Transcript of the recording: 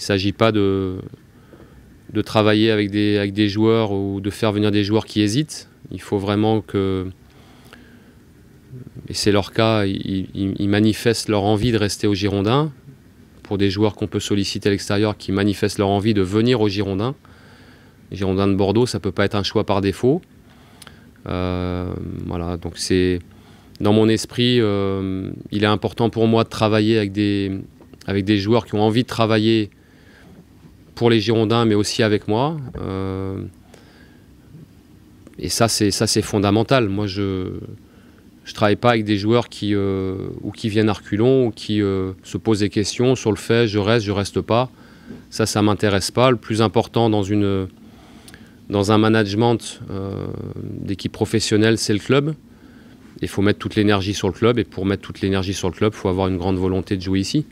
Il ne s'agit pas de, de travailler avec des, des joueurs ou de faire venir des joueurs qui hésitent. Il faut vraiment que, et c'est leur cas, ils, manifestent leur envie de rester au Girondins. Pour des joueurs qu'on peut solliciter à l'extérieur, qui manifestent leur envie de venir au Girondin. Girondins de Bordeaux, ça ne peut pas être un choix par défaut. Euh, voilà, donc c'est dans mon esprit, euh, il est important pour moi de travailler avec des, avec des joueurs qui ont envie de travailler pour les Girondins, mais aussi avec moi. Euh, et ça, c'est ça, c'est fondamental. Moi, je je travaille pas avec des joueurs qui euh, ou qui viennent à reculons ou qui euh, se posent des questions sur le fait je reste, je reste pas. Ça, ça m'intéresse pas. Le plus important dans une dans un management d'équipe professionnelle, c'est le club. Il faut mettre toute l'énergie sur le club et pour mettre toute l'énergie sur le club, il faut avoir une grande volonté de jouer ici.